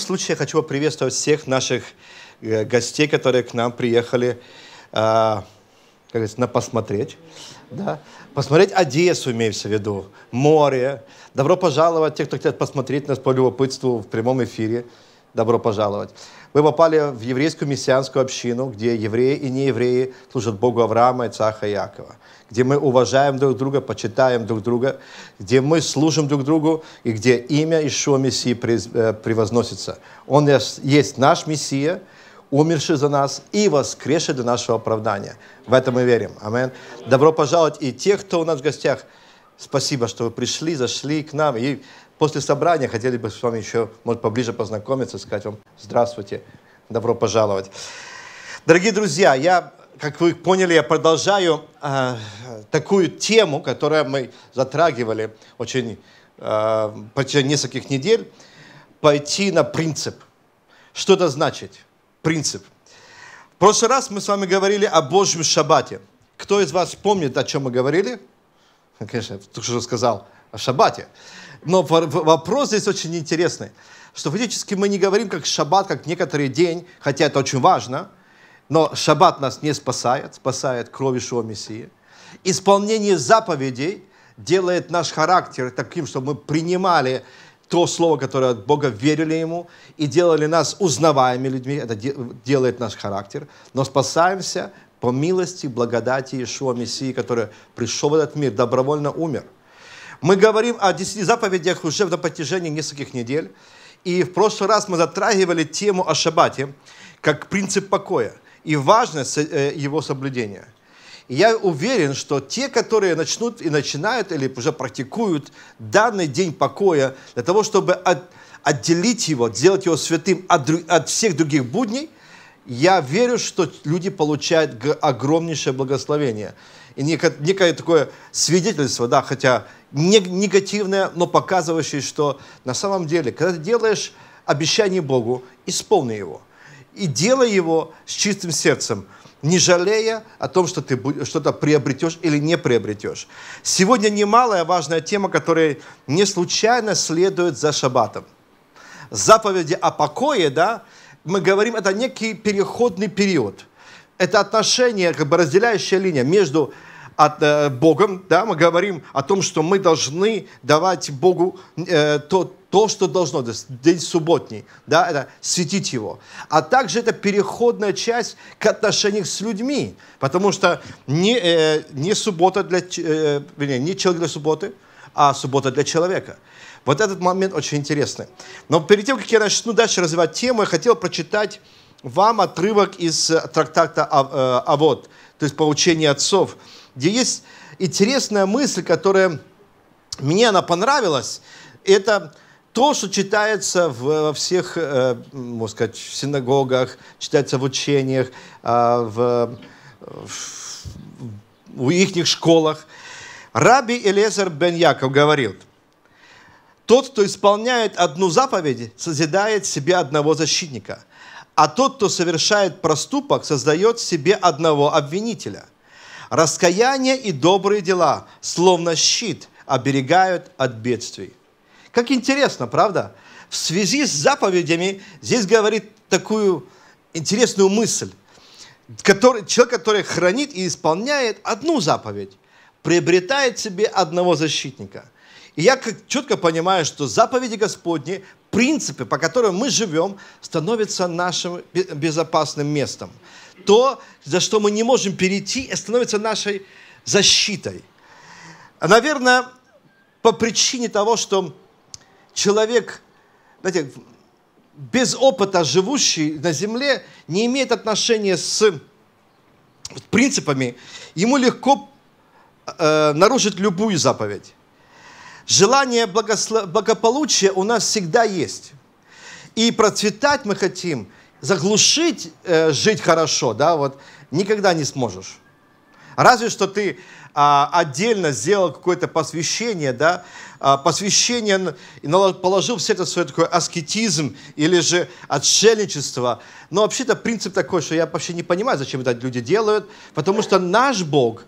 случае я хочу поприветствовать всех наших э, гостей, которые к нам приехали э, как говорится, на посмотреть. Да? Посмотреть Одессу, имеется в виду, море. Добро пожаловать, те, кто хотят посмотреть нас по любопытству в прямом эфире. Добро пожаловать. Мы попали в еврейскую мессианскую общину, где евреи и неевреи служат Богу Авраама, Ицаха и Якова. Где мы уважаем друг друга, почитаем друг друга, где мы служим друг другу и где имя Ишуа Мессии э, превозносится. Он есть наш Мессия, умерший за нас и воскресший для нашего оправдания. В это мы верим. Амин. Добро пожаловать и тех, кто у нас в гостях. Спасибо, что вы пришли, зашли к нам. И После собрания хотели бы с вами еще, может, поближе познакомиться, сказать вам здравствуйте, добро пожаловать. Дорогие друзья, я, как вы поняли, я продолжаю э, такую тему, которую мы затрагивали очень э, почти нескольких недель, пойти на принцип. Что это значит? Принцип. В прошлый раз мы с вами говорили о Божьем Шаббате. Кто из вас помнит, о чем мы говорили? Конечно, я только что сказал о Шаббате. Но вопрос здесь очень интересный, что фактически мы не говорим как шаббат, как некоторый день, хотя это очень важно, но шаббат нас не спасает, спасает кровь Ишуа Мессии. Исполнение заповедей делает наш характер таким, что мы принимали то слово, которое от Бога верили ему и делали нас узнаваемыми людьми, это делает наш характер, но спасаемся по милости, благодати Ишуа Мессии, который пришел в этот мир, добровольно умер – мы говорим о десяти заповедях уже на протяжении нескольких недель. И в прошлый раз мы затрагивали тему о шаббате как принцип покоя и важность э, его соблюдения. И я уверен, что те, которые начнут и начинают или уже практикуют данный день покоя для того, чтобы от, отделить его, сделать его святым от, от всех других будней, я верю, что люди получают огромнейшее благословение. И некое, некое такое свидетельство, да, хотя негативное, но показывающее, что на самом деле, когда ты делаешь обещание Богу, исполни его. И делай его с чистым сердцем, не жалея о том, что ты что-то приобретешь или не приобретешь. Сегодня немалая важная тема, которая не случайно следует за шаббатом. Заповеди о покое, да, мы говорим, это некий переходный период. Это отношение, как бы разделяющая линия между от, э, Богом, да, мы говорим о том, что мы должны давать Богу э, то, то, что должно, то есть день субботний, да, это светить его. А также это переходная часть к отношениям с людьми, потому что не, э, не суббота для, э, не человек для субботы, а суббота для человека. Вот этот момент очень интересный. Но перед тем, как я начну дальше развивать тему, я хотел прочитать вам отрывок из трактата э, Вот, то есть «Поучение отцов» где есть интересная мысль, которая мне она понравилась. Это то, что читается во всех, э, можно сказать, в синагогах, читается в учениях, а, в, в, в их школах. Раби Элезер бен Яков говорил, тот, кто исполняет одну заповедь, созидает себе одного защитника, а тот, кто совершает проступок, создает себе одного обвинителя – Раскаяние и добрые дела, словно щит, оберегают от бедствий. Как интересно, правда? В связи с заповедями здесь говорит такую интересную мысль. Который, человек, который хранит и исполняет одну заповедь, приобретает себе одного защитника. И я как четко понимаю, что заповеди Господни, принципы, по которым мы живем, становятся нашим безопасным местом то, за что мы не можем перейти, становится нашей защитой. наверное, по причине того, что человек, знаете, без опыта живущий на земле не имеет отношения с принципами, ему легко э, нарушить любую заповедь. Желание благосло... благополучия у нас всегда есть. И процветать мы хотим – заглушить э, жить хорошо, да, вот никогда не сможешь. Разве что ты а, отдельно сделал какое-то посвящение, да, а, посвящение, положил в сердце свое такой аскетизм или же отшельничество. Но вообще-то принцип такой, что я вообще не понимаю, зачем это люди делают, потому что наш Бог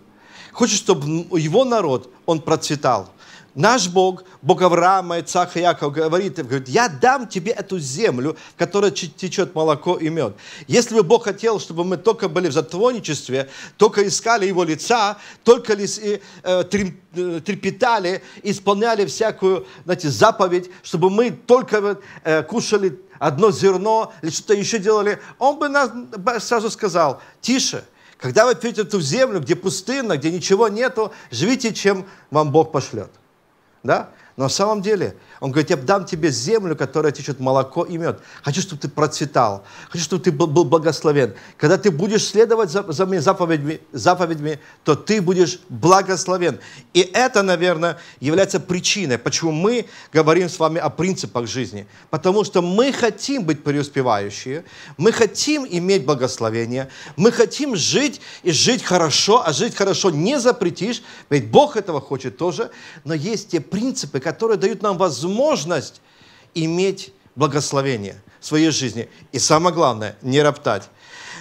хочет, чтобы его народ, он процветал. Наш Бог, Бог Авраама, Ицаха, Якова, говорит, говорит, я дам тебе эту землю, в которой течет молоко и мед. Если бы Бог хотел, чтобы мы только были в затворничестве, только искали Его лица, только э, э, трепетали, исполняли всякую знаете, заповедь, чтобы мы только э, кушали одно зерно или что-то еще делали, Он бы нас сразу сказал, тише – когда вы пьете эту землю, где пустынно, где ничего нету, живите, чем вам Бог пошлет да? Но на самом деле он говорит, я дам тебе землю, которая течет молоко и мед. Хочу, чтобы ты процветал. Хочу, чтобы ты был благословен. Когда ты будешь следовать за, за моими заповедями, заповедями, то ты будешь благословен. И это, наверное, является причиной, почему мы говорим с вами о принципах жизни. Потому что мы хотим быть преуспевающие, мы хотим иметь благословение, мы хотим жить и жить хорошо, а жить хорошо не запретишь, ведь Бог этого хочет тоже. Но есть те принципы, которые дают нам возможность возможность иметь благословение в своей жизни. И самое главное, не роптать.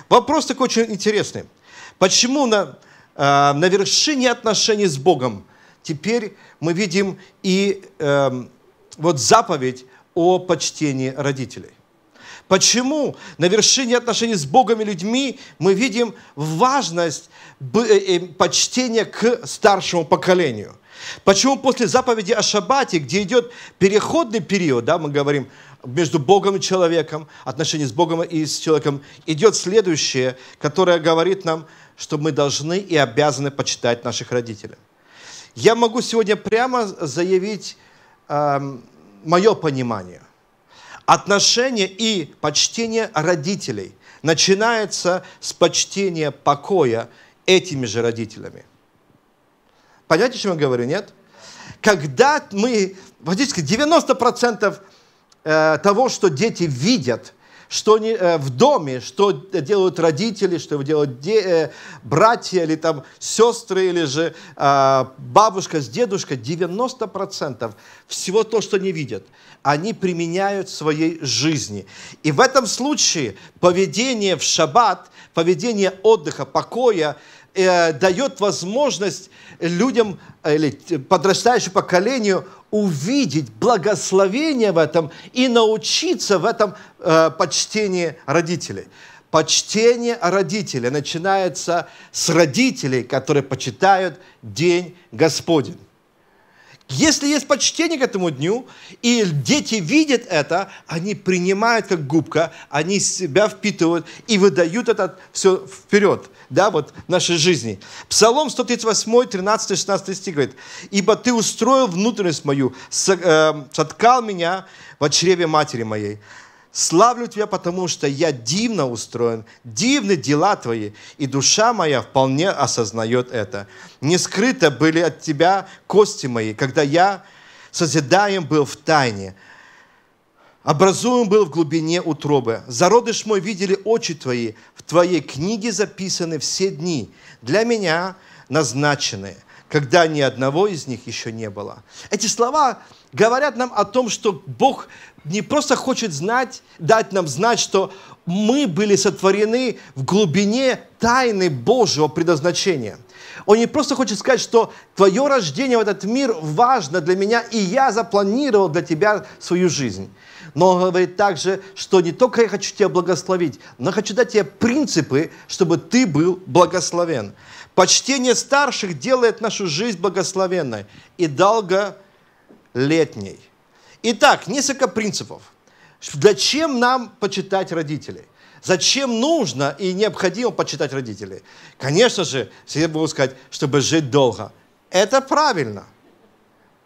Вопрос такой очень интересный. Почему на, э, на вершине отношений с Богом теперь мы видим и э, вот заповедь о почтении родителей? Почему на вершине отношений с Богом и людьми мы видим важность э, э, почтения к старшему поколению? Почему после заповеди о шаббате, где идет переходный период, да, мы говорим, между Богом и человеком, отношения с Богом и с человеком, идет следующее, которое говорит нам, что мы должны и обязаны почитать наших родителей. Я могу сегодня прямо заявить э, мое понимание. Отношение и почтение родителей начинается с почтения покоя этими же родителями – Понимаете, о чем я говорю, нет? Когда мы, фактически 90% э, того, что дети видят, что не, э, в доме, что делают родители, что делают де, э, братья или там сестры, или же а, бабушка с дедушкой, 90% всего то, что они видят, они применяют в своей жизни. И в этом случае поведение в шаббат, поведение отдыха, покоя, э, дает возможность людям э, или подрастающему поколению увидеть благословение в этом и научиться в этом э, почтении родителей. Почтение родителей начинается с родителей, которые почитают День Господень. Если есть почтение к этому дню, и дети видят это, они принимают как губка, они себя впитывают и выдают это все вперед, да, вот в нашей жизни. Псалом 138, 13, 16 стих говорит, «Ибо ты устроил внутренность мою, э, соткал меня в чреве матери моей». Славлю Тебя, потому что я дивно устроен, дивны дела Твои, и душа моя вполне осознает это. Не скрыто были от Тебя кости мои, когда я созидаем был в тайне, образуем был в глубине утробы. Зародыш мой видели очи Твои, в Твоей книге записаны все дни, для меня назначенные, когда ни одного из них еще не было. Эти слова говорят нам о том, что Бог не просто хочет знать, дать нам знать, что мы были сотворены в глубине тайны Божьего предназначения. Он не просто хочет сказать, что твое рождение в этот мир важно для меня, и я запланировал для тебя свою жизнь. Но он говорит также, что не только я хочу тебя благословить, но хочу дать тебе принципы, чтобы ты был благословен. Почтение старших делает нашу жизнь благословенной и долго летней. Итак, несколько принципов. Зачем нам почитать родителей? Зачем нужно и необходимо почитать родителей? Конечно же, все будут сказать, чтобы жить долго. Это правильно.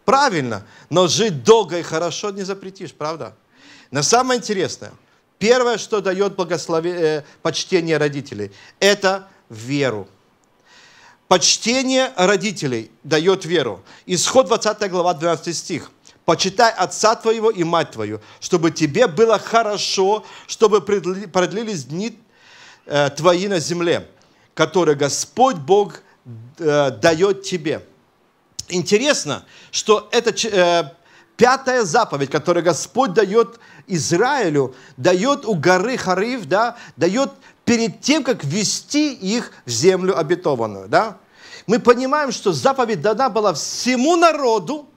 Правильно. Но жить долго и хорошо не запретишь, правда? Но самое интересное, первое, что дает благослови... Э, почтение родителей, это веру. Почтение родителей дает веру. Исход 20 глава 12 стих. Почитай отца твоего и мать твою, чтобы тебе было хорошо, чтобы продлились дни э, твои на земле, которые Господь Бог э, дает тебе. Интересно, что это э, Пятая заповедь, которую Господь дает Израилю, дает у горы Харив, да, дает перед тем, как вести их в землю обетованную. Да? Мы понимаем, что заповедь дана была всему народу.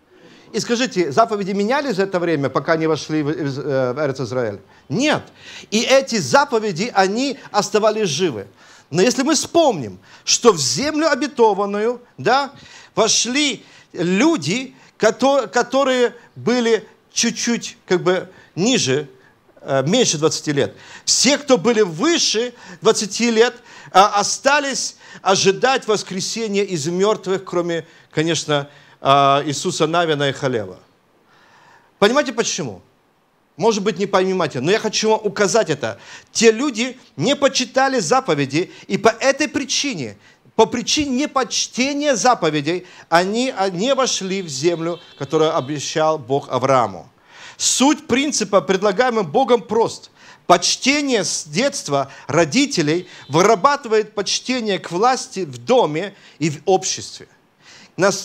И скажите, заповеди менялись за это время, пока не вошли в э, Эрец Израиль? Нет. И эти заповеди, они оставались живы. Но если мы вспомним, что в землю обетованную да, вошли люди, которые были чуть-чуть как бы ниже, э, меньше 20 лет. Все, кто были выше 20 лет, а, остались ожидать воскресения из мертвых, кроме, конечно, а, Иисуса Навина и Халева. Понимаете почему? Может быть, не понимаете, но я хочу вам указать это. Те люди не почитали заповеди, и по этой причине по причине непочтения заповедей они а, не вошли в землю, которую обещал Бог Аврааму. Суть принципа, предлагаемым Богом, прост. Почтение с детства родителей вырабатывает почтение к власти в доме и в обществе.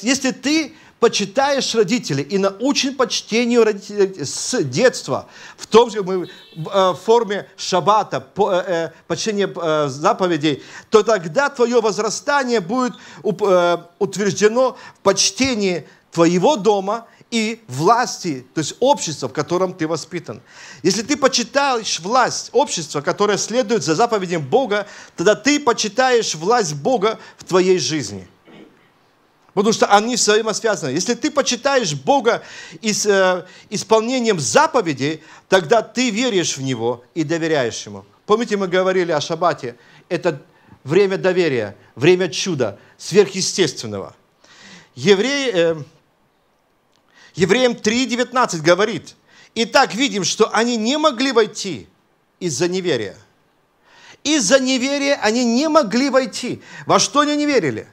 Если ты почитаешь родителей и научен почтению родителей с детства, в том же мы, э, форме шаббата, по, э, э почтения э, заповедей, то тогда твое возрастание будет э, утверждено в почтении твоего дома и власти, то есть общества, в котором ты воспитан. Если ты почитаешь власть общества, которое следует за заповедями Бога, тогда ты почитаешь власть Бога в твоей жизни – потому что они взаимосвязаны. Если ты почитаешь Бога из, э, исполнением заповедей, тогда ты веришь в Него и доверяешь Ему. Помните, мы говорили о шабате? Это время доверия, время чуда, сверхъестественного. Евреи, э, Евреям 3.19 говорит, так видим, что они не могли войти из-за неверия». Из-за неверия они не могли войти. Во что они не верили?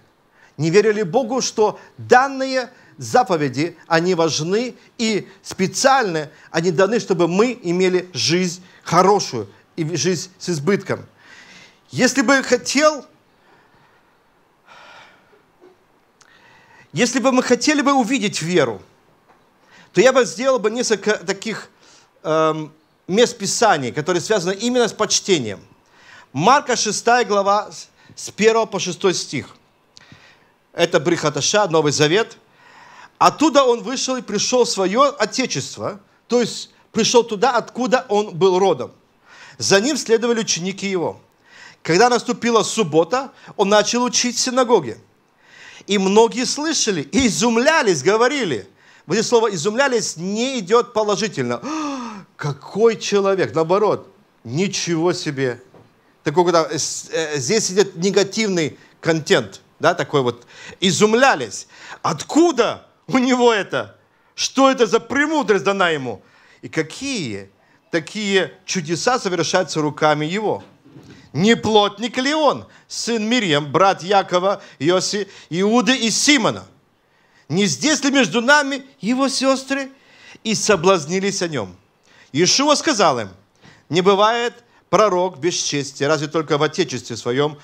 не верили Богу, что данные заповеди, они важны и специально они даны, чтобы мы имели жизнь хорошую и жизнь с избытком. Если бы хотел, если бы мы хотели бы увидеть веру, то я бы сделал бы несколько таких эм, мест Писаний, которые связаны именно с почтением. Марка 6 глава с 1 по 6 стих – это Брихаташа, Новый Завет. Оттуда он вышел и пришел в свое отечество, то есть пришел туда, откуда он был родом. За ним следовали ученики его. Когда наступила суббота, он начал учить в синагоге. И многие слышали и изумлялись, говорили. Вот это слово «изумлялись» не идет положительно. Какой человек? Наоборот, ничего себе. Такой, когда, э, э, здесь идет негативный контент – да, такой вот, изумлялись. Откуда у него это? Что это за премудрость дана ему? И какие такие чудеса совершаются руками его? Не плотник ли он, сын Мирьям, брат Якова, Иоси, Иуды и Симона? Не здесь ли между нами его сестры? И соблазнились о нем. Иешуа сказал им, не бывает пророк без чести, разве только в отечестве своем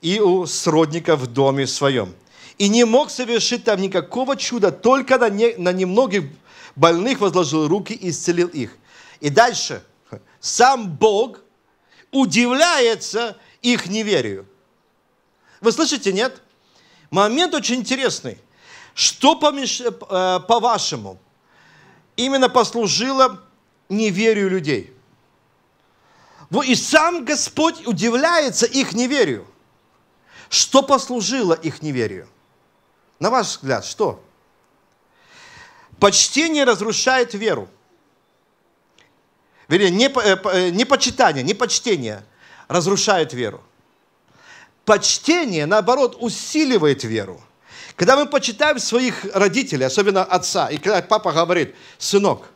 и у сродника в доме своем. И не мог совершить там никакого чуда, только на, не, на немногих больных возложил руки и исцелил их. И дальше сам Бог удивляется их неверию. Вы слышите, нет? Момент очень интересный. Что, э, по-вашему, именно послужило неверию людей? Но и сам Господь удивляется их неверию. Что послужило их неверию? На ваш взгляд, что? Почтение разрушает веру. Вернее, непочитание, э, э, непочтение разрушает веру. Почтение, наоборот, усиливает веру. Когда мы почитаем своих родителей, особенно отца, и когда папа говорит, сынок,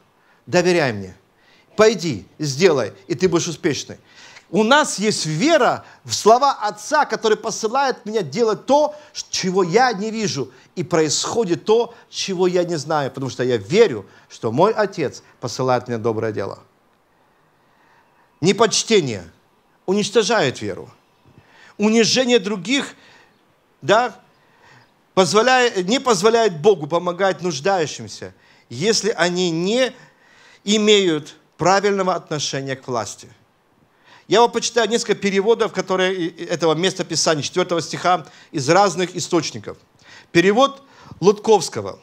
доверяй мне – Пойди, сделай, и ты будешь успешный. У нас есть вера в слова Отца, который посылает меня делать то, чего я не вижу, и происходит то, чего я не знаю, потому что я верю, что мой Отец посылает мне доброе дело. Непочтение уничтожает веру. Унижение других, да, позволяет, не позволяет Богу помогать нуждающимся, если они не имеют правильного отношения к власти. Я вам почитаю несколько переводов которые этого места Писания, 4 стиха, из разных источников. Перевод Лутковского.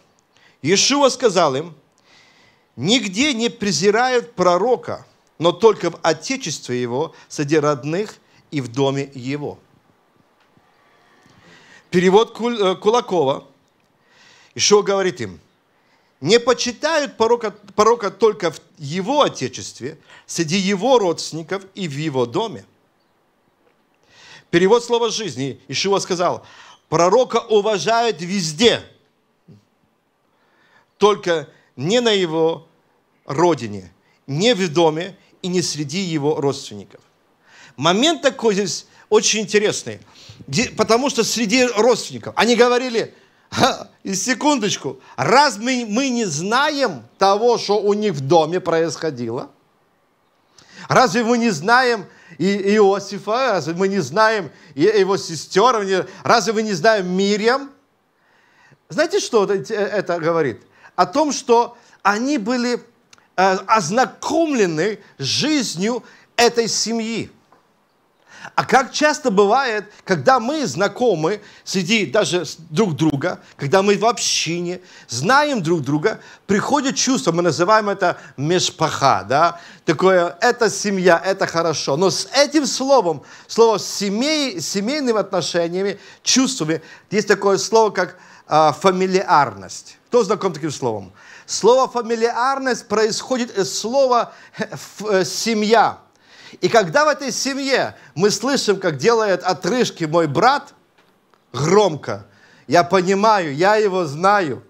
Иешуа сказал им, «Нигде не презирают пророка, но только в отечестве его, среди родных и в доме его». Перевод э, Кулакова. Иешуа говорит им – не почитают порока, порока только в его отечестве, среди его родственников и в его доме. Перевод слова жизни. Ишуа сказал, пророка уважают везде, только не на его родине, не в доме и не среди его родственников. Момент такой здесь очень интересный, потому что среди родственников они говорили, и секундочку, раз мы, мы не знаем того, что у них в доме происходило, разве мы не знаем и Иосифа, разве мы не знаем его сестер, разве мы не знаем Мирьям? Знаете, что э, это говорит? О том, что они были э, ознакомлены с жизнью этой семьи. А как часто бывает, когда мы знакомы среди даже друг друга, когда мы в общине, знаем друг друга, приходит чувство, мы называем это межпаха, да, такое, это семья, это хорошо. Но с этим словом, слово семей, семейными отношениями, чувствами, есть такое слово, как э, фамилиарность. Кто знаком таким словом? Слово фамилиарность происходит из слова э, «семья». И когда в этой семье мы слышим, как делает отрыжки мой брат, громко, я понимаю, я его знаю.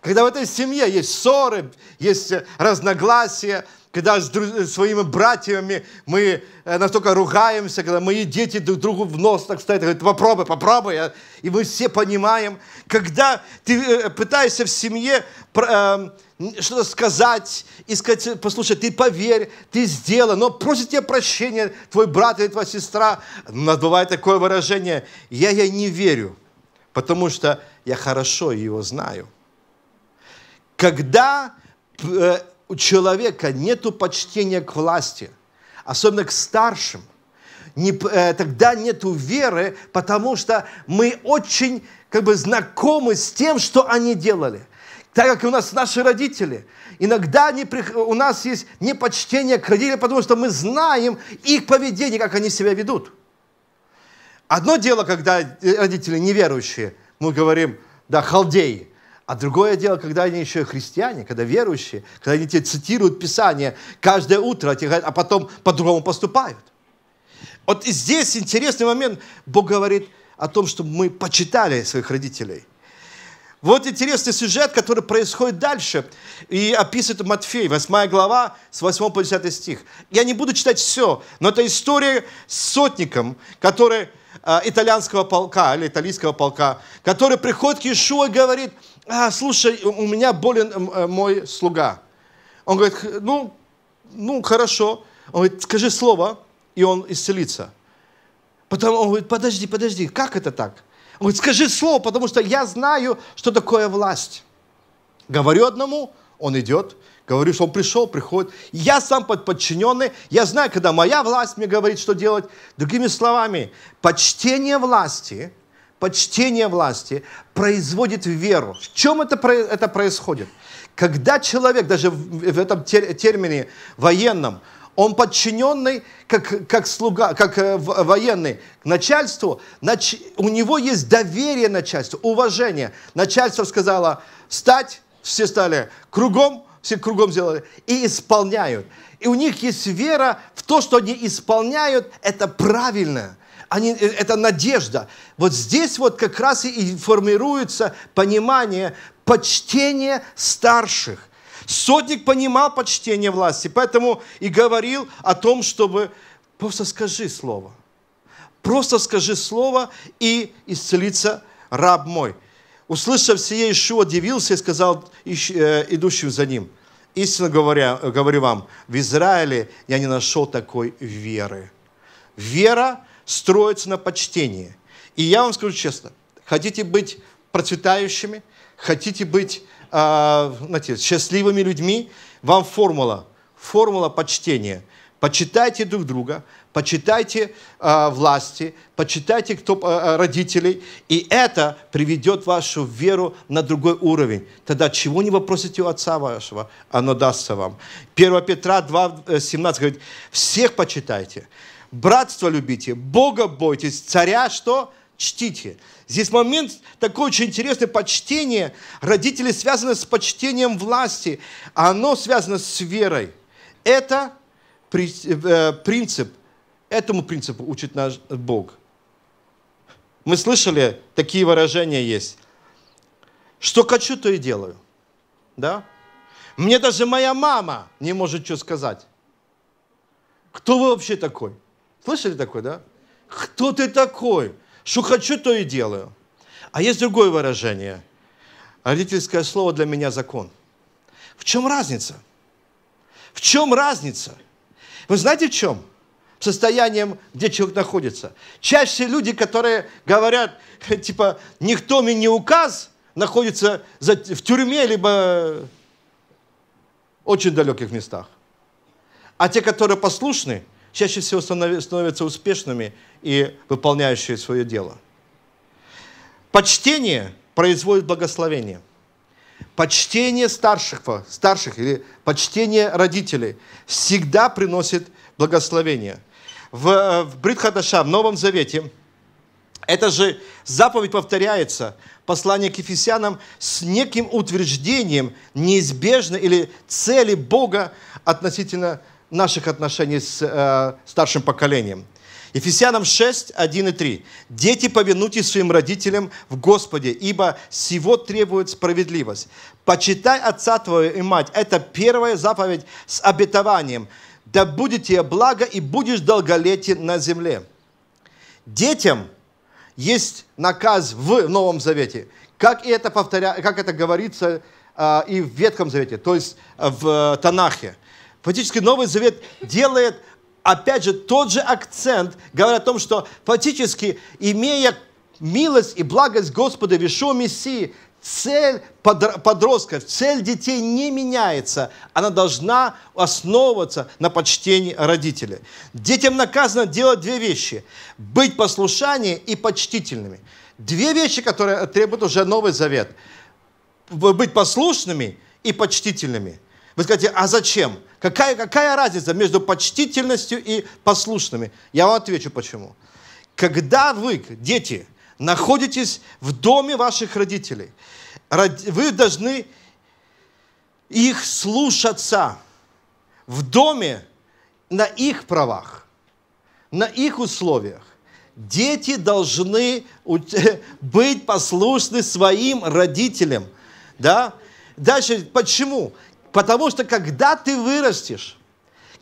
Когда в этой семье есть ссоры, есть разногласия, когда с друз- э, своими братьями мы э, настолько ругаемся, когда мои дети друг другу в нос так стоят, говорят, попробуй, попробуй. А, и мы все понимаем, когда ты э, пытаешься в семье эм, что-то сказать и сказать, послушай, ты поверь, ты сделал, но просит тебя прощения твой брат или твоя сестра. У нас бывает такое выражение, я ей не верю, потому что я хорошо его знаю. Когда у человека нет почтения к власти, особенно к старшим, не, э, тогда нет веры, потому что мы очень как бы знакомы с тем, что они делали. Так как у нас наши родители. Иногда не, у нас есть непочтение к родителям, потому что мы знаем их поведение, как они себя ведут. Одно дело, когда э, родители неверующие, мы говорим, да, халдеи. А другое дело, когда они еще христиане, когда верующие, когда они тебе цитируют Писание каждое утро, а, а потом по-другому поступают. Вот здесь интересный момент. Бог говорит о том, чтобы мы почитали своих родителей. Вот интересный сюжет, который происходит дальше. И описывает Матфей, 8 глава, с 8 по 10 стих. Я не буду читать все, но это история с сотником, который а, итальянского полка или итальянского полка, который приходит к Иешуа и говорит – а, слушай, у меня болен э, мой слуга. Он говорит, ну, ну, хорошо. Он говорит, скажи слово, и он исцелится. Потом он говорит, подожди, подожди, как это так? Он говорит, скажи слово, потому что я знаю, что такое власть. Говорю одному, он идет. Говорю, что он пришел, приходит. Я сам подчиненный. Я знаю, когда моя власть мне говорит, что делать. Другими словами, почтение власти – почтение власти производит веру. В чем это, это происходит? Когда человек, даже в, в этом тер, термине военном, он подчиненный, как, как слуга, как э, военный к начальству, нач, у него есть доверие начальству, уважение. Начальство сказало «встать», все стали кругом, все кругом сделали, и исполняют. И у них есть вера в то, что они исполняют, это правильно – они, э, это надежда. Вот здесь вот как раз и формируется понимание, почтения старших. Сотник понимал почтение власти, поэтому и говорил о том, чтобы просто скажи слово. Просто скажи слово и исцелится раб мой. Услышав сие, Ишуа удивился и сказал э, идущим за ним, «Истинно говоря, э, говорю вам, в Израиле я не нашел такой веры». Вера строится на почтении. И я вам скажу честно, хотите быть процветающими, хотите быть э, знаете, счастливыми людьми, вам формула, формула почтения. Почитайте друг друга, почитайте э, власти, почитайте кто, э, родителей, и это приведет вашу веру на другой уровень. Тогда чего не вопросите у отца вашего, оно дастся вам. 1 Петра 2, 17 э, говорит, всех почитайте, братство любите, Бога бойтесь, царя что? Чтите. Здесь момент такой очень интересный, почтение. Родители связаны с почтением власти, а оно связано с верой. Это э, принцип, этому принципу учит наш Бог. Мы слышали, такие выражения есть. Что хочу, то и делаю. Да? Мне даже моя мама не может что сказать. Кто вы вообще такой? Слышали такое, да? Кто ты такой? Что хочу, то и делаю. А есть другое выражение. Родительское слово для меня закон. В чем разница? В чем разница? Вы знаете в чем? состоянием, где человек находится. Чаще люди, которые говорят, типа, никто мне не указ, находятся в тюрьме, либо в очень далеких местах. А те, которые послушны, чаще всего становятся успешными и выполняющие свое дело. Почтение производит благословение. Почтение старших, старших или почтение родителей всегда приносит благословение. В, в Бритхадаша, в Новом Завете, это же заповедь повторяется, послание к Ефесянам, с неким утверждением неизбежно или цели Бога относительно наших отношений с э, старшим поколением. Ефесянам 6, 1 и 3. «Дети, повинуйтесь своим родителям в Господе, ибо всего требует справедливость. Почитай отца твоего и мать». Это первая заповедь с обетованием. «Да будет тебе благо, и будешь долголетие на земле». Детям есть наказ в Новом Завете, как, и это, повторя... как это говорится э, и в Ветхом Завете, то есть э, в э, Танахе – Фактически Новый Завет делает, опять же, тот же акцент, говоря о том, что фактически, имея милость и благость Господа в Мессии, цель подростков, цель детей не меняется. Она должна основываться на почтении родителей. Детям наказано делать две вещи. Быть послушание и почтительными. Две вещи, которые требует уже Новый Завет. Быть послушными и почтительными. Вы скажете, а зачем? Какая, какая разница между почтительностью и послушными? Я вам отвечу почему. Когда вы, дети, находитесь в доме ваших родителей, вы должны их слушаться в доме на их правах, на их условиях. Дети должны быть послушны своим родителям. Да? Дальше, почему? Потому что когда ты вырастешь,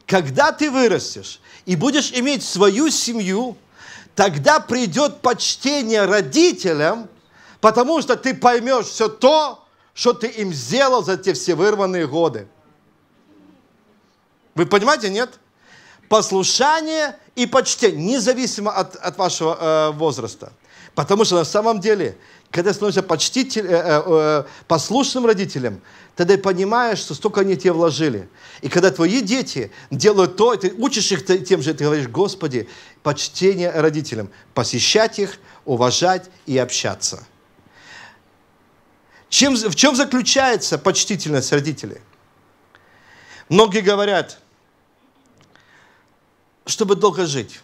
когда ты вырастешь и будешь иметь свою семью, тогда придет почтение родителям, потому что ты поймешь все то, что ты им сделал за те все вырванные годы. Вы понимаете, нет? Послушание и почтение, независимо от, от вашего э, возраста. Потому что на самом деле когда становишься почтитель, э, э, э, послушным родителем, тогда и понимаешь, что столько они тебе вложили. И когда твои дети делают то, ты учишь их тем же, ты говоришь, Господи, почтение родителям, посещать их, уважать и общаться. Чем, в чем заключается почтительность родителей? Многие говорят, чтобы долго жить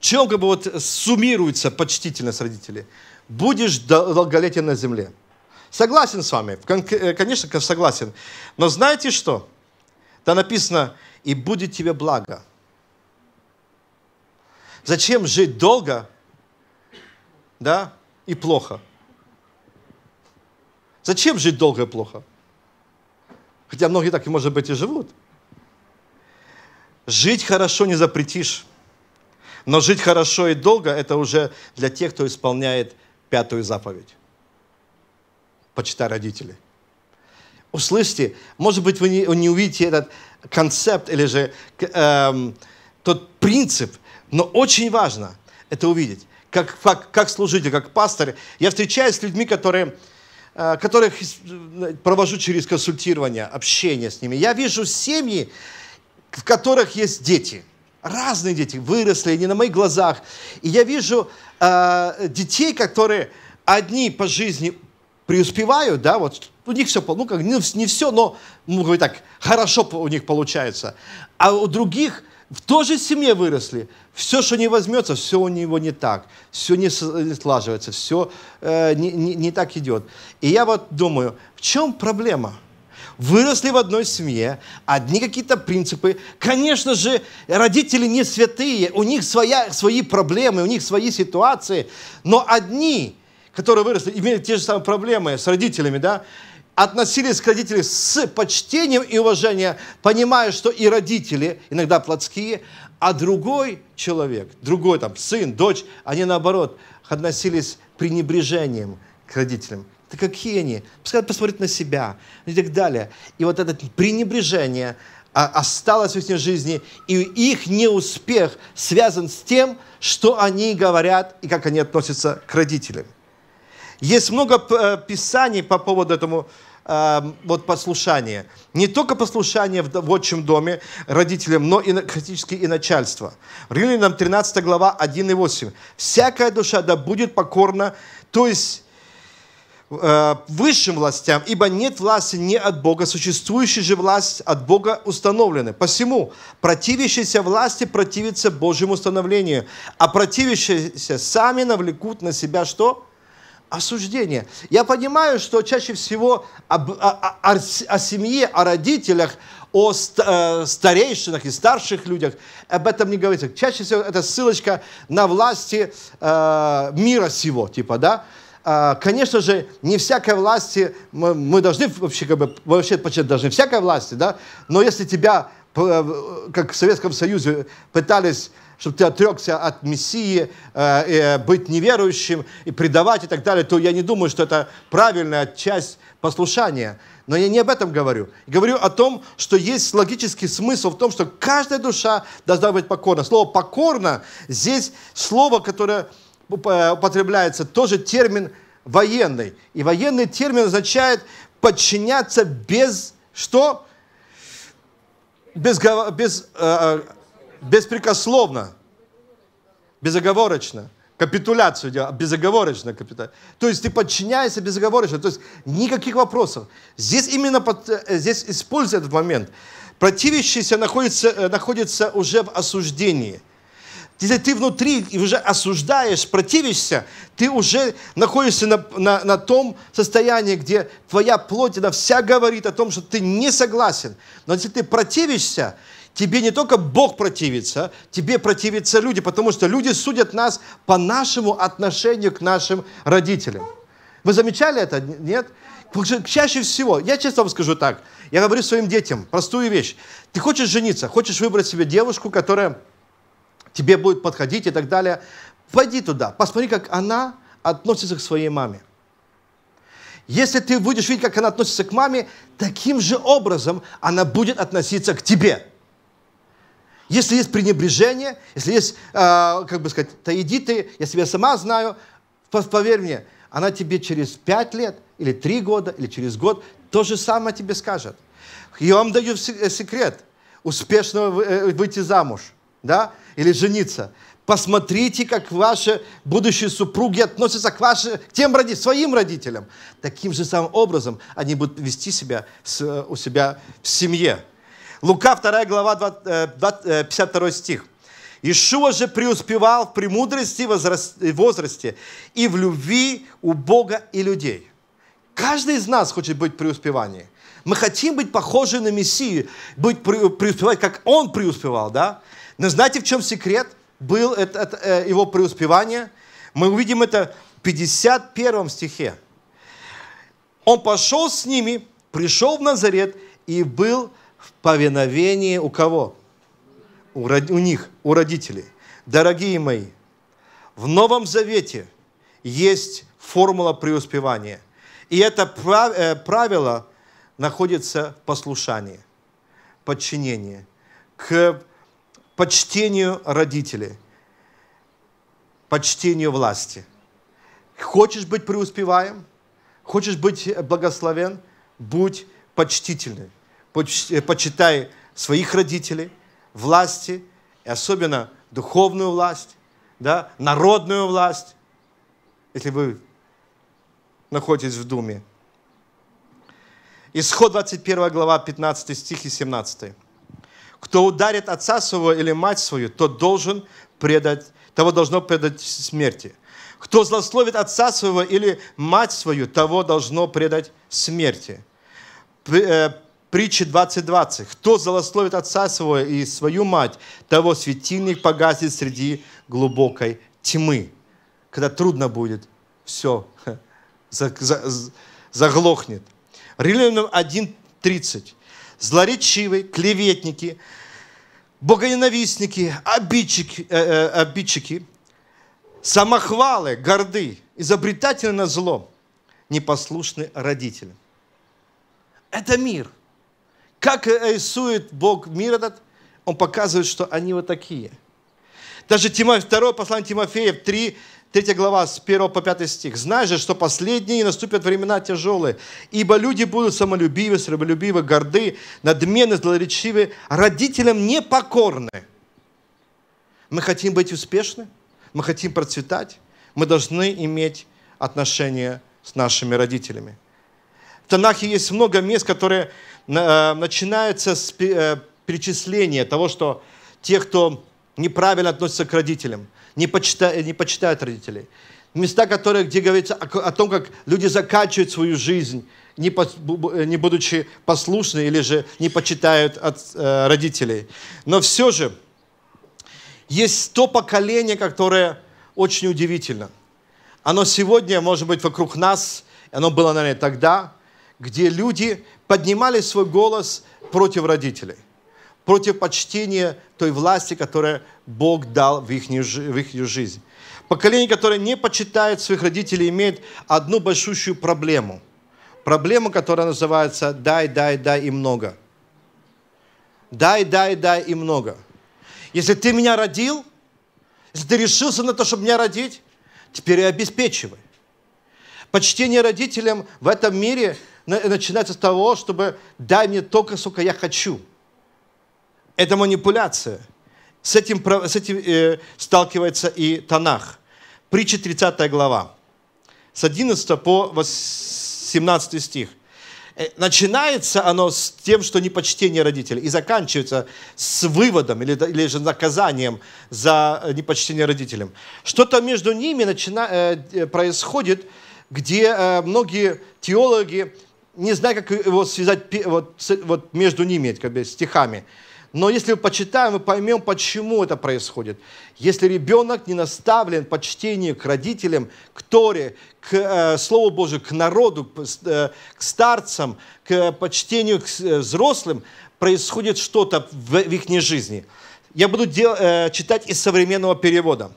чем как бы вот суммируется почтительность родителей? Будешь долголетен на земле. Согласен с вами, э, конечно, согласен. Но знаете что? Там написано, и будет тебе благо. Зачем жить долго, да, и плохо? Зачем жить долго и плохо? Хотя многие так, может быть, и живут. Жить хорошо не запретишь. Но жить хорошо и долго – это уже для тех, кто исполняет пятую заповедь. Почитай родителей. Услышьте, может быть, вы не, не увидите этот концепт или же эм, тот принцип, но очень важно это увидеть. Как, как, как служитель, как пастор, я встречаюсь с людьми, которые, э, которых провожу через консультирование, общение с ними. Я вижу семьи, в которых есть дети – Разные дети выросли, они на моих глазах. И я вижу э, детей, которые одни по жизни преуспевают, да, вот у них все, ну как не, не все, но, ну, говорить так, хорошо у них получается. А у других в той же семье выросли. Все, что не возьмется, все у него не так. Все не слаживается, все э, не, не, не так идет. И я вот думаю, в чем проблема? выросли в одной семье, одни какие-то принципы. Конечно же, родители не святые, у них своя, свои проблемы, у них свои ситуации, но одни, которые выросли, имели те же самые проблемы с родителями, да, относились к родителям с почтением и уважением, понимая, что и родители, иногда плотские, а другой человек, другой там сын, дочь, они наоборот относились пренебрежением к родителям, ты какие они? Пускай посмотрят на себя ну и так далее. И вот это пренебрежение а, осталось в их жизни, и их неуспех связан с тем, что они говорят и как они относятся к родителям. Есть много э, писаний по поводу этому э, вот послушание. Не только послушание в отчим доме родителям, но и критически и начальство. Римлянам 13 глава 1 и 8. «Всякая душа да будет покорна». То есть Э, высшим властям, ибо нет власти не от Бога, существующая же власть от Бога установлена. Посему противящиеся власти противится Божьему установлению, а противящиеся сами навлекут на себя что? Осуждение. Я понимаю, что чаще всего об, о, о, о семье, о родителях, о э, старейшинах и старших людях, об этом не говорится. Чаще всего это ссылочка на власти э, мира сего, типа, да? А, конечно же, не всякой власти, мы должны вообще, как бы, вообще почти должны всякой власти, да, но если тебя, э, как в Советском Союзе, пытались чтобы ты отрекся от Мессии, э, быть неверующим и предавать и так далее, то я не думаю, что это правильная часть послушания. Но я не об этом говорю. говорю о том, что есть логический смысл в том, что каждая душа должна быть покорна. Слово «покорно» здесь слово, которое ну, употребляется тоже термин военный. И военный термин означает подчиняться без что? Без, без, э, э, беспрекословно, безоговорочно. Капитуляцию делать, безоговорочно капитуляцию. То есть ты подчиняешься безоговорочно, то есть никаких вопросов. Здесь именно под, э, здесь используют этот момент. Противящийся находится, э, находится уже в осуждении – если ты внутри и уже осуждаешь, противишься, ты уже находишься на, на, на том состоянии, где твоя плоть, она вся говорит о том, что ты не согласен. Но если ты противишься, тебе не только Бог противится, тебе противятся люди, потому что люди судят нас по нашему отношению к нашим родителям. Вы замечали это? Нет? Чаще всего, я честно вам скажу так, я говорю своим детям простую вещь. Ты хочешь жениться, хочешь выбрать себе девушку, которая тебе будет подходить и так далее. Пойди туда, посмотри, как она относится к своей маме. Если ты будешь видеть, как она относится к маме, таким же образом она будет относиться к тебе. Если есть пренебрежение, если есть, э, как бы сказать, то иди ты, я себя сама знаю, поверь мне, она тебе через пять лет, или три года, или через год то же самое тебе скажет. Я вам даю э, секрет успешного э, выйти замуж. Да? или жениться. Посмотрите, как ваши будущие супруги относятся к, вашим, к тем роди, своим родителям. Таким же самым образом они будут вести себя с, у себя в семье. Лука 2 глава 20, 20, 52 стих. Ишуа же преуспевал в премудрости и возрасте и в любви у Бога и людей. Каждый из нас хочет быть преуспеванием. Мы хотим быть похожи на Мессию, быть, преуспевать, как Он преуспевал, да? Но знаете, в чем секрет был это, это, э, его преуспевание? Мы увидим это в 51 стихе. Он пошел с ними, пришел в Назарет и был в повиновении у кого? У, у них, у родителей. Дорогие мои, в Новом Завете есть формула преуспевания. И это э, правило находится в послушании, подчинении к почтению родителей, почтению власти. Хочешь быть преуспеваем, хочешь быть э, благословен, будь почтительный. Э, почитай своих родителей, власти, и особенно духовную власть, да, народную власть, если вы находитесь в Думе. Исход 21 глава, 15 стих и 17. Кто ударит отца своего или мать свою, тот должен предать, того должно предать смерти. Кто злословит отца своего или мать свою, того должно предать смерти. Э, Притча 20.20. Кто злословит отца своего и свою мать, того светильник погасит среди глубокой тьмы. Когда трудно будет, все заглохнет. Римлянам 1.30 злоречивые, клеветники, богоненавистники, обидчики, э, э, обидчики, самохвалы, горды, изобретатели на зло, непослушны родители. Это мир. Как рисует Бог мир этот, он показывает, что они вот такие. Даже Тимофе, 2 послание Тимофеев 3, 3 глава, с 1 по 5 стих. «Знай же, что последние наступят времена тяжелые, ибо люди будут самолюбивы, сребролюбивы, горды, надменны, злоречивы, родителям непокорны». Мы хотим быть успешны, мы хотим процветать, мы должны иметь отношения с нашими родителями. В Танахе есть много мест, которые э, начинаются с э, перечисления того, что те, кто неправильно относится к родителям – не, почитают, не почитают родителей. Места, которые, где говорится о, о том, как люди закачивают свою жизнь, не, по, не будучи послушны или же не почитают от э, родителей. Но все же есть то поколение, которое очень удивительно. Оно сегодня, может быть, вокруг нас, оно было, наверное, тогда, где люди поднимали свой голос против родителей против почтения той власти, которую Бог дал в их, в их жизнь. Поколение, которое не почитает своих родителей, имеет одну большущую проблему. Проблему, которая называется «дай, дай, дай и много». «Дай, дай, дай и много». Если ты меня родил, если ты решился на то, чтобы меня родить, теперь и обеспечивай. Почтение родителям в этом мире начинается с того, чтобы дай мне только, сколько я хочу – это манипуляция. С этим, с этим э, сталкивается и Танах. Притча 30 глава. С 11 по 17 стих. Э, начинается оно с тем, что непочтение родителей, и заканчивается с выводом или, или же наказанием за э, непочтение родителям. Что-то между ними начина, э, э, происходит, где э, многие теологи, не знаю, как его связать вот, вот между ними, как бы, стихами, но если мы почитаем, мы поймем, почему это происходит. Если ребенок не наставлен по чтению к родителям, к Торе, к э, Слову Божию, к народу, к, э, к старцам, к э, почтению к э, взрослым, происходит что-то в, в их жизни. Я буду дел, э, читать из современного перевода.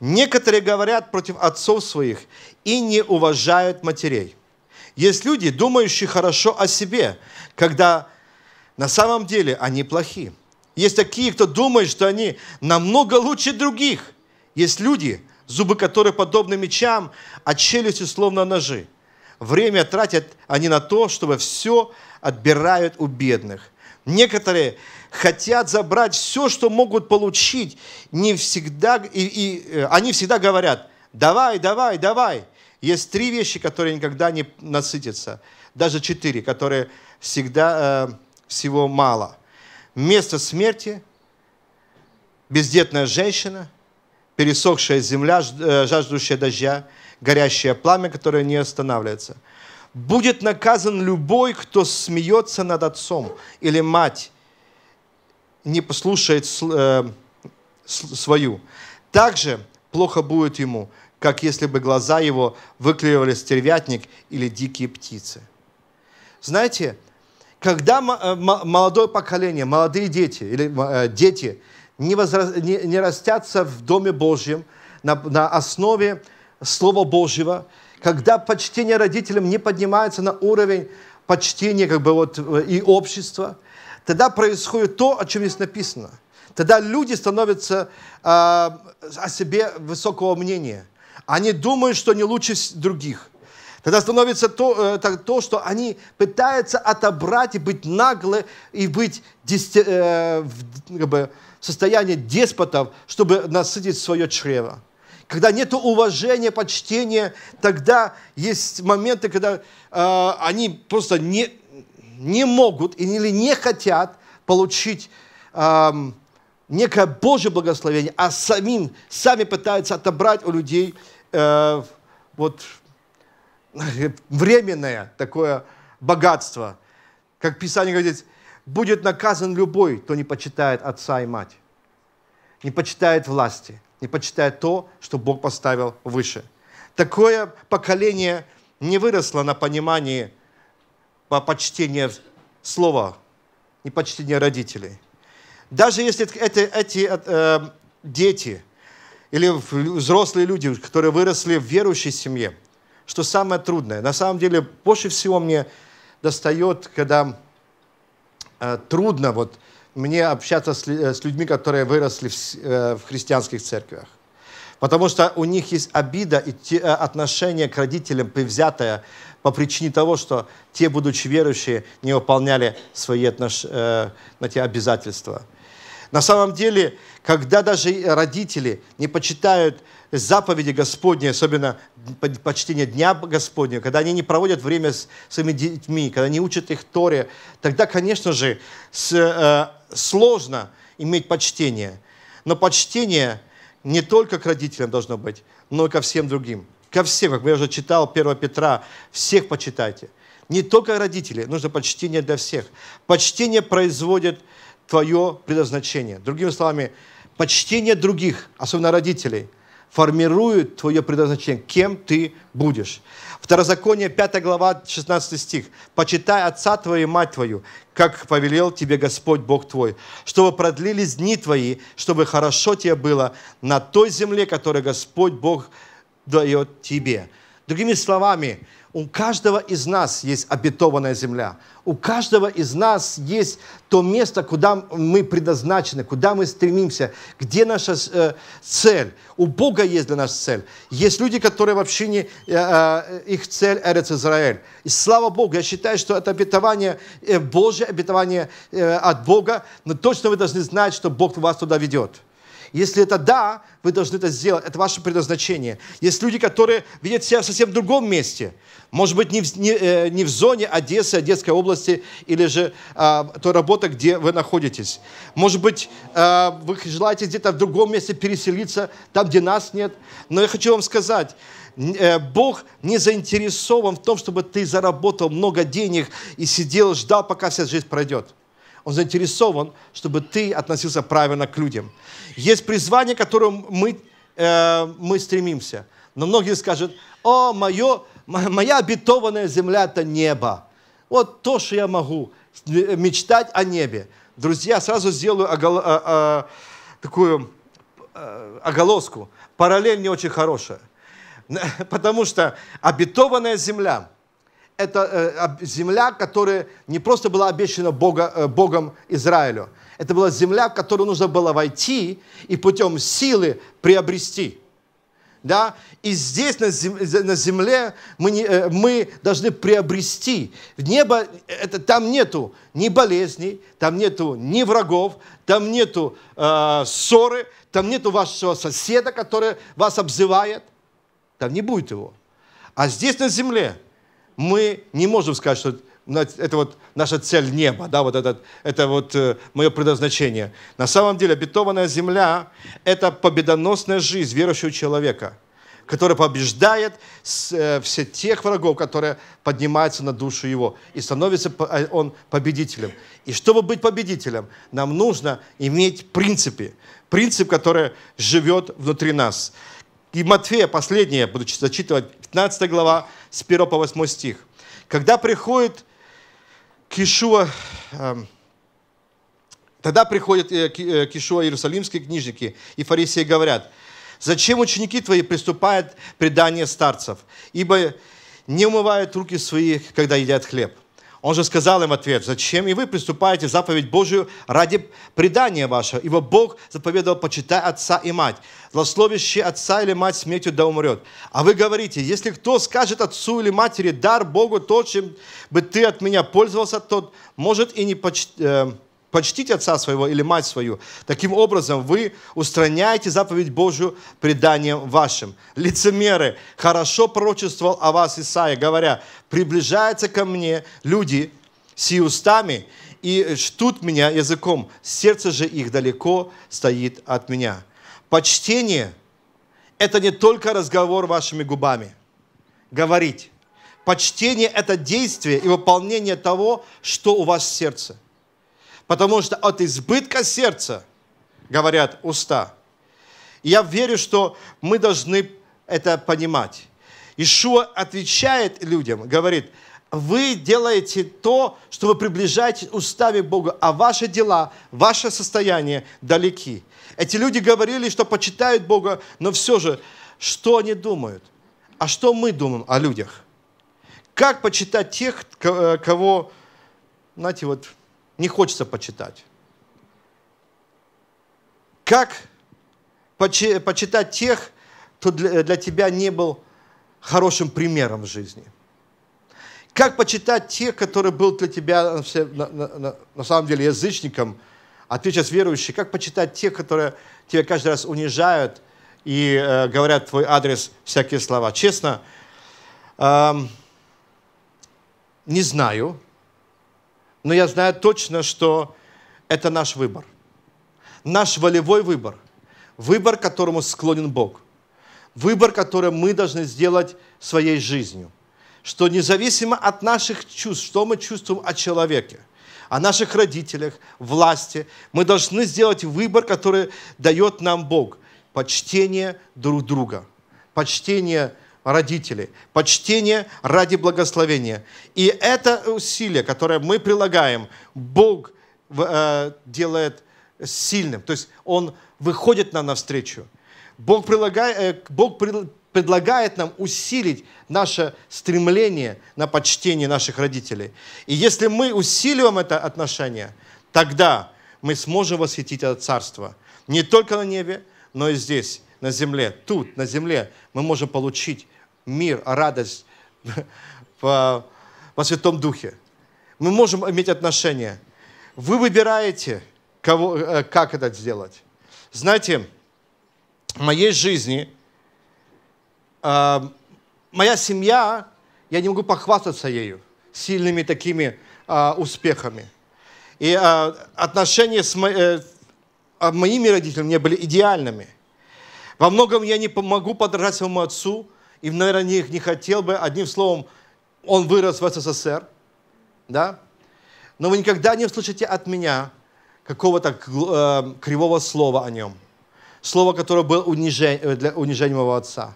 Некоторые говорят против отцов своих и не уважают матерей. Есть люди, думающие хорошо о себе, когда на самом деле они плохи. Есть такие, кто думает, что они намного лучше других. Есть люди, зубы которых подобны мечам, а челюсти словно ножи. Время тратят они на то, чтобы все отбирают у бедных. Некоторые хотят забрать все, что могут получить. Не всегда, и, и э, они всегда говорят, давай, давай, давай. Есть три вещи, которые никогда не насытятся. Даже четыре, которые всегда э, всего мало. Место смерти, бездетная женщина, пересохшая земля, э, жаждущая дождя, горящее пламя, которое не останавливается. Будет наказан любой, кто смеется над отцом или мать, не послушает э, свою. Также плохо будет ему, как если бы глаза его выклеивали стервятник или дикие птицы. Знаете, когда э, молодое поколение, молодые дети или э, дети не, возра... не, не растятся в Доме Божьем на, на основе Слова Божьего, когда почтение родителям не поднимается на уровень почтения как бы вот, э, и общества, тогда происходит то, о чем здесь написано. Тогда люди становятся э, о себе высокого мнения. Они думают, что они лучше других. Тогда становится то, это то, что они пытаются отобрать и быть наглы, и быть дисти, э, в, как бы, состоянии деспотов, чтобы насытить свое чрево. Когда нет уважения, почтения, тогда есть моменты, когда э, они просто не, не могут или не хотят получить э, некое Божье благословение, а самим, сами пытаются отобрать у людей э, вот временное такое богатство. Как Писание говорит, будет наказан любой, кто не почитает отца и мать, не почитает власти, не почитает то, что Бог поставил выше. Такое поколение не выросло на понимании по почтению слова, не почтения родителей. Даже если это, эти э, дети или взрослые люди, которые выросли в верующей семье – что самое трудное. На самом деле, больше всего мне достает, когда э, трудно вот, мне общаться с, с людьми, которые выросли в, э, в христианских церквях. Потому что у них есть обида и те, э, отношение к родителям привзятое по причине того, что те, будучи верующие, не выполняли свои отнош... э, на те обязательства. На самом деле, когда даже родители не почитают заповеди Господни, особенно почтение Дня Господня, когда они не проводят время с своими детьми, когда не учат их Торе, тогда, конечно же, с, э, сложно иметь почтение. Но почтение не только к родителям должно быть, но и ко всем другим. Ко всем, как я уже читал 1 Петра, всех почитайте. Не только родители, нужно почтение для всех. Почтение производит твое предназначение. Другими словами, почтение других, особенно родителей – формирует твое предназначение, кем ты будешь. Второзаконие, 5 глава, 16 стих. «Почитай отца твоего и мать твою, как повелел тебе Господь Бог твой, чтобы продлились дни твои, чтобы хорошо тебе было на той земле, которую Господь Бог дает тебе». Другими словами, у каждого из нас есть обетованная земля. У каждого из нас есть то место, куда мы предназначены, куда мы стремимся, где наша э, цель. У Бога есть для нас цель. Есть люди, которые вообще не... Э, э, их цель – Эрец Израиль. И слава Богу, я считаю, что это обетование э, Божье, обетование э, от Бога, но точно вы должны знать, что Бог вас туда ведет. Если это да, вы должны это сделать. Это ваше предназначение. Есть люди, которые видят себя в совсем другом месте. Может быть, не в, не, э, не в зоне Одессы, Одесской области, или же э, той работы, где вы находитесь. Может быть, э, вы желаете где-то в другом месте переселиться, там, где нас нет. Но я хочу вам сказать, э, Бог не заинтересован в том, чтобы ты заработал много денег и сидел, ждал, пока вся жизнь пройдет. Он заинтересован, чтобы ты относился правильно к людям. Есть призвание, к которому мы, э, мы стремимся. Но многие скажут, о, мое, моя обетованная земля – это небо. Вот то, что я могу, мечтать о небе. Друзья, сразу сделаю огол, а, а, такую а, оголоску. Параллель не очень хорошая. Потому что обетованная земля – это э, земля, которая не просто была обещана Бога, э, Богом Израилю. Это была земля, в которую нужно было войти и путем силы приобрести. Да? И здесь, на земле, мы, не, э, мы должны приобрести. Небо, это, там нету ни болезней, там нету ни врагов, там нету э, ссоры, там нету вашего соседа, который вас обзывает. Там не будет его. А здесь, на земле, мы не можем сказать, что это вот наша цель неба, да, вот этот, это вот э, мое предназначение. На самом деле обетованная земля – это победоносная жизнь верующего человека, который побеждает э, все тех врагов, которые поднимаются на душу его, и становится э, он победителем. И чтобы быть победителем, нам нужно иметь принципы, принцип, который живет внутри нас. И Матфея, последнее, буду зачитывать, 15 глава, с 1 по 8 стих. Когда приходит к Ишуа, эм, тогда приходят э, к э, Ишуа иерусалимские книжники и фарисеи говорят, «Зачем ученики твои приступают к преданию старцев? Ибо не умывают руки своих, когда едят хлеб». Он же сказал им ответ, зачем и вы приступаете в заповедь Божию ради предания вашего, ибо Бог заповедовал, почитай отца и мать. Злословящий отца или мать смертью да умрет. А вы говорите, если кто скажет отцу или матери, дар Богу тот, чем бы ты от меня пользовался, тот может и не почитать э, почтите отца своего или мать свою. Таким образом, вы устраняете заповедь Божию преданием вашим. Лицемеры, хорошо пророчествовал о вас Исаия, говоря, приближаются ко мне люди си устами и чтут меня языком, сердце же их далеко стоит от меня. Почтение – это не только разговор вашими губами, говорить. Почтение – это действие и выполнение того, что у вас в сердце. Потому что от избытка сердца говорят уста. я верю, что мы должны это понимать. Ишуа отвечает людям, говорит, вы делаете то, что вы приближаете устами Бога, а ваши дела, ваше состояние далеки. Эти люди говорили, что почитают Бога, но все же, что они думают? А что мы думаем о людях? Как почитать тех, э, кого, знаете, вот не хочется почитать. Как почитать тех, кто для тебя не был хорошим примером в жизни? Как почитать тех, которые был для тебя на, на, на самом деле язычником, а ты сейчас верующий? Как почитать тех, которые тебя каждый раз унижают и э, говорят твой адрес всякие слова? Честно, э, не знаю, но я знаю точно, что это наш выбор. Наш волевой выбор. Выбор, которому склонен Бог. Выбор, который мы должны сделать своей жизнью. Что независимо от наших чувств, что мы чувствуем о человеке, о наших родителях, власти, мы должны сделать выбор, который дает нам Бог. Почтение друг друга. Почтение родители, почтение ради благословения. И это усилие, которое мы прилагаем, Бог э, делает сильным. То есть Он выходит нам навстречу. Бог, прилагает, э, Бог предлагает нам усилить наше стремление на почтение наших родителей. И если мы усиливаем это отношение, тогда мы сможем восхитить это царство. Не только на небе, но и здесь на земле, тут, на земле, мы можем получить мир, радость во Святом Духе. Мы можем иметь отношения. Вы выбираете, кого, э, как это сделать. Знаете, в моей жизни э, моя семья, я не могу похвастаться ею сильными такими э, успехами. И э, отношения с мо, э, э моими родителями не были идеальными – во многом я не могу подражать своему отцу, и, наверное, не, не хотел бы. Одним словом, он вырос в СССР, да? Но вы никогда не услышите от меня какого-то э, кривого слова о нем. Слово, которое было унижение, э, для унижения моего отца.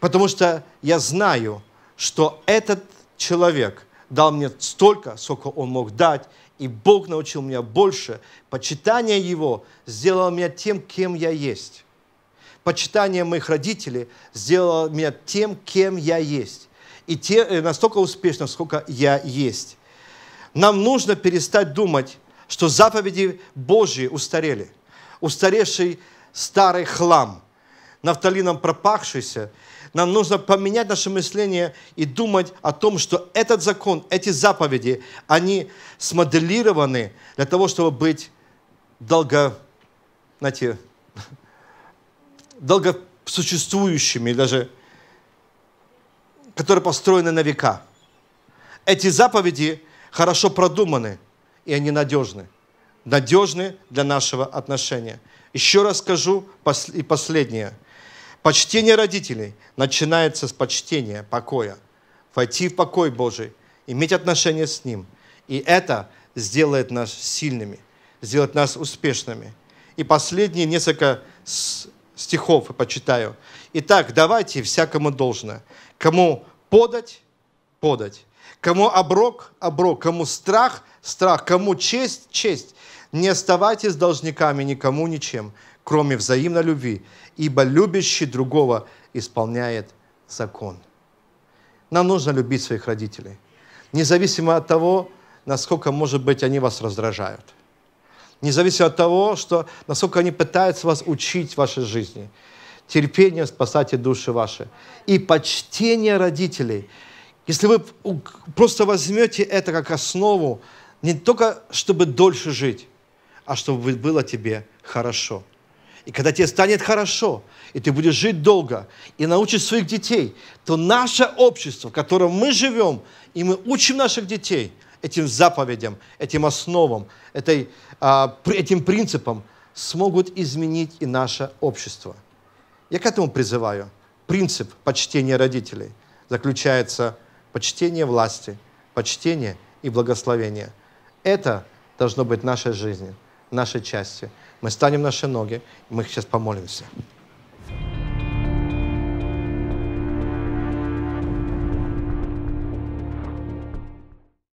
Потому что я знаю, что этот человек дал мне столько, сколько он мог дать, и Бог научил меня больше. Почитание Его сделало меня тем, кем я есть почитание моих родителей сделало меня тем, кем я есть. И те, э, настолько успешным, сколько я есть. Нам нужно перестать думать, что заповеди Божьи устарели. Устаревший старый хлам, нафталином пропахшийся. Нам нужно поменять наше мышление и думать о том, что этот закон, эти заповеди, они смоделированы для того, чтобы быть долго, знаете, долгосуществующими, даже которые построены на века. Эти заповеди хорошо продуманы, и они надежны. Надежны для нашего отношения. Еще раз скажу и последнее. Почтение родителей начинается с почтения, покоя. Войти в покой Божий, иметь отношение с Ним. И это сделает нас сильными, сделает нас успешными. И последние несколько стихов и почитаю. Итак, давайте всякому должно. Кому подать, подать. Кому оброк, оброк. Кому страх, страх. Кому честь, честь. Не оставайтесь должниками никому ничем, кроме взаимной любви, ибо любящий другого исполняет закон. Нам нужно любить своих родителей, независимо от того, насколько, может быть, они вас раздражают – независимо от того, что, насколько они пытаются вас учить в вашей жизни. Терпение спасайте души ваши. И почтение родителей. Если вы просто возьмете это как основу, не только чтобы дольше жить, а чтобы было тебе хорошо. И когда тебе станет хорошо, и ты будешь жить долго, и научишь своих детей, то наше общество, в котором мы живем, и мы учим наших детей этим заповедям, этим основам, этой а, этим принципам, смогут изменить и наше общество. Я к этому призываю. Принцип почтения родителей заключается почтение власти, почтение и благословение. Это должно быть нашей жизни, нашей части. Мы станем наши ноги, мы сейчас помолимся.